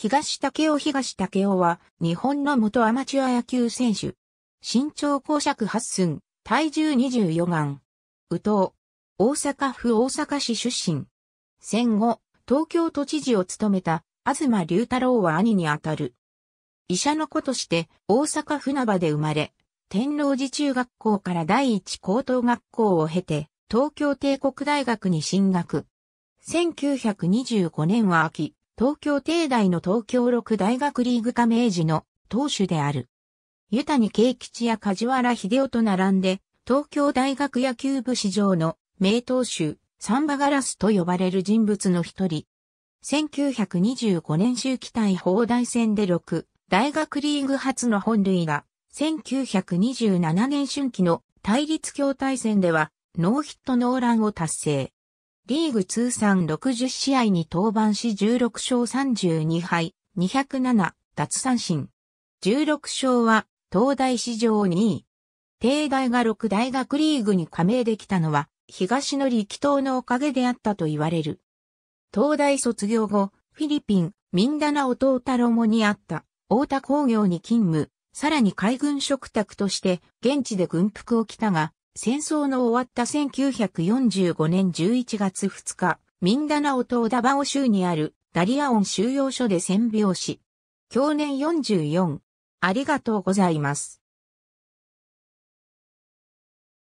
東武雄東武雄は、日本の元アマチュア野球選手。身長公爵8寸、体重24眼。宇藤。大阪府大阪市出身。戦後、東京都知事を務めた、東龍太郎は兄にあたる。医者の子として、大阪船場で生まれ、天王寺中学校から第一高等学校を経て、東京帝国大学に進学。1925年は秋、東京帝大の東京六大学リーグ加盟時の当主である。湯谷慶吉や梶原秀夫と並んで、東京大学野球部史上の名投手、サンバガラスと呼ばれる人物の一人。1925年秋季対砲台戦で6、大学リーグ初の本塁打。1927年春季の対立協対戦では、ノーヒットノーランを達成。リーグ通算60試合に登板し16勝32敗、207奪三振。16勝は東大史上2位。帝大が6大学リーグに加盟できたのは東の力投のおかげであったと言われる。東大卒業後、フィリピン、ミンダナオトータロモにあった大田工業に勤務、さらに海軍食卓として現地で軍服を着たが、戦争の終わった1945年11月2日、ミンダナオ島ダバオ州にあるダリアオン収容所で戦病し、去年44。ありがとうございます。